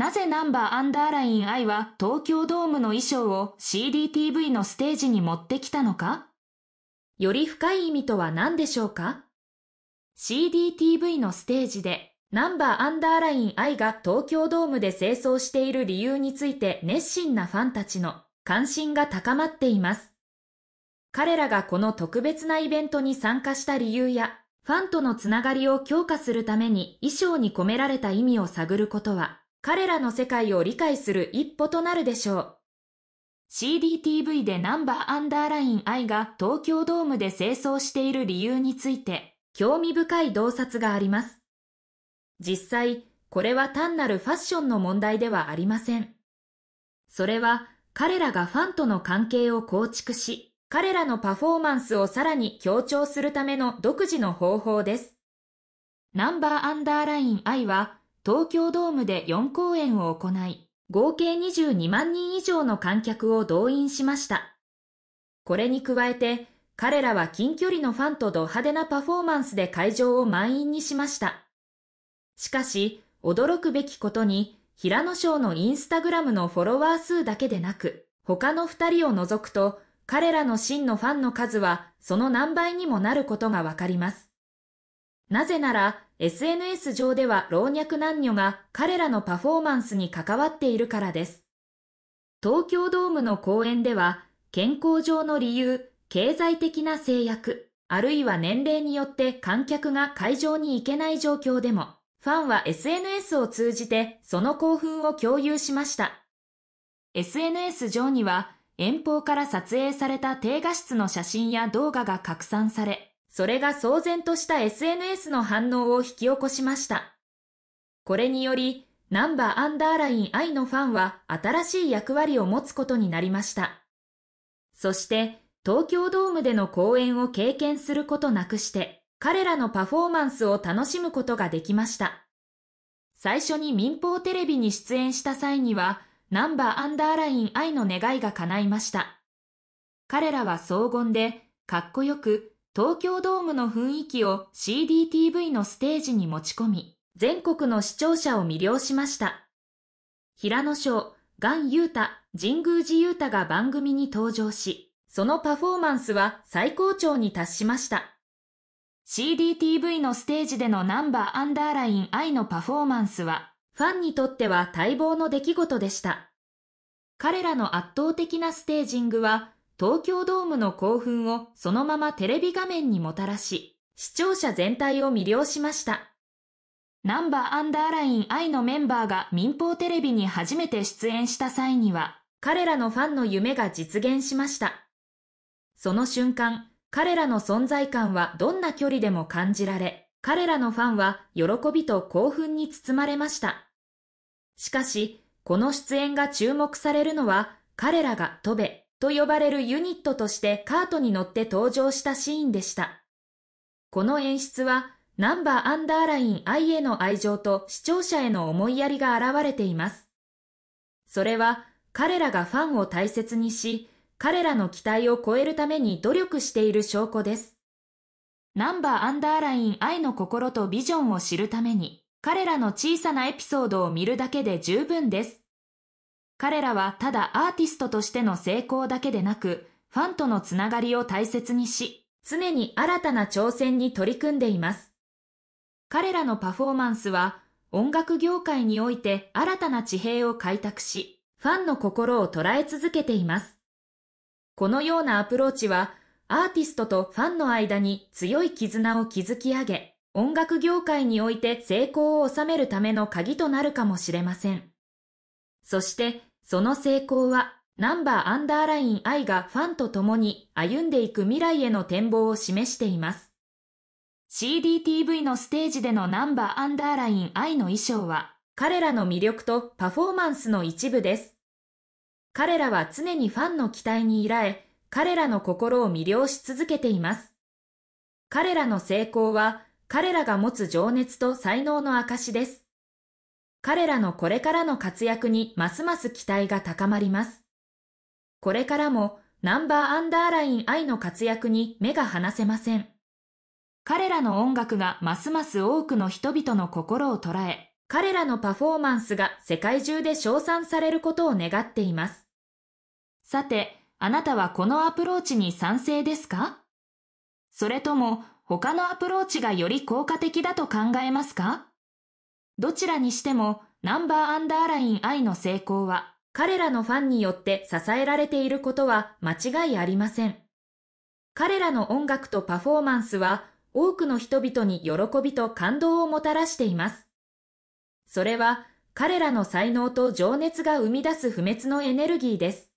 なぜナンバーアンダーライン I は東京ドームの衣装を CDTV のステージに持ってきたのかより深い意味とは何でしょうか ?CDTV のステージでナンバーアンダーライン I が東京ドームで清掃している理由について熱心なファンたちの関心が高まっています。彼らがこの特別なイベントに参加した理由や、ファンとのつながりを強化するために衣装に込められた意味を探ることは、彼らの世界を理解する一歩となるでしょう。CDTV でナンバーアンダーライン I が東京ドームで清掃している理由について興味深い洞察があります。実際、これは単なるファッションの問題ではありません。それは彼らがファンとの関係を構築し、彼らのパフォーマンスをさらに強調するための独自の方法です。ナンバーアンダーライン I は東京ドームで4公演を行い、合計22万人以上の観客を動員しました。これに加えて、彼らは近距離のファンとド派手なパフォーマンスで会場を満員にしました。しかし、驚くべきことに、平野翔のインスタグラムのフォロワー数だけでなく、他の2人を除くと、彼らの真のファンの数はその何倍にもなることがわかります。なぜなら、SNS 上では老若男女が彼らのパフォーマンスに関わっているからです。東京ドームの公演では、健康上の理由、経済的な制約、あるいは年齢によって観客が会場に行けない状況でも、ファンは SNS を通じてその興奮を共有しました。SNS 上には遠方から撮影された低画質の写真や動画が拡散され、それが騒然とした SNS の反応を引き起こしました。これにより、ナンバーアンダーライン I のファンは新しい役割を持つことになりました。そして、東京ドームでの公演を経験することなくして、彼らのパフォーマンスを楽しむことができました。最初に民放テレビに出演した際には、ナンバーアンダーライン I の願いが叶いました。彼らは荘厳で、かっこよく、東京ドームの雰囲気を CDTV のステージに持ち込み、全国の視聴者を魅了しました。平野翔、ユータ、神宮寺ユータが番組に登場し、そのパフォーマンスは最高潮に達しました。CDTV のステージでのナンバーアンダーライン愛のパフォーマンスは、ファンにとっては待望の出来事でした。彼らの圧倒的なステージングは、東京ドームの興奮をそのままテレビ画面にもたらし、視聴者全体を魅了しました。ナンバーアンダーライン I のメンバーが民放テレビに初めて出演した際には、彼らのファンの夢が実現しました。その瞬間、彼らの存在感はどんな距離でも感じられ、彼らのファンは喜びと興奮に包まれました。しかし、この出演が注目されるのは、彼らが飛べ、と呼ばれるユニットとしてカートに乗って登場したシーンでした。この演出は、ナンバーアンダーライン愛への愛情と視聴者への思いやりが現れています。それは、彼らがファンを大切にし、彼らの期待を超えるために努力している証拠です。ナンバーアンダーライン愛の心とビジョンを知るために、彼らの小さなエピソードを見るだけで十分です。彼らはただアーティストとしての成功だけでなく、ファンとのつながりを大切にし、常に新たな挑戦に取り組んでいます。彼らのパフォーマンスは、音楽業界において新たな地平を開拓し、ファンの心を捉え続けています。このようなアプローチは、アーティストとファンの間に強い絆を築き上げ、音楽業界において成功を収めるための鍵となるかもしれません。そして、その成功は、ナンバーアンダーライン I がファンと共に歩んでいく未来への展望を示しています。CDTV のステージでのナンバーアンダーライン I の衣装は、彼らの魅力とパフォーマンスの一部です。彼らは常にファンの期待に依頼、彼らの心を魅了し続けています。彼らの成功は、彼らが持つ情熱と才能の証です。彼らのこれからの活躍にますます期待が高まります。これからもナンバーアンダーライン愛の活躍に目が離せません。彼らの音楽がますます多くの人々の心を捉え、彼らのパフォーマンスが世界中で称賛されることを願っています。さて、あなたはこのアプローチに賛成ですかそれとも他のアプローチがより効果的だと考えますかどちらにしても、ナンバーアンダーライン I の成功は、彼らのファンによって支えられていることは間違いありません。彼らの音楽とパフォーマンスは、多くの人々に喜びと感動をもたらしています。それは、彼らの才能と情熱が生み出す不滅のエネルギーです。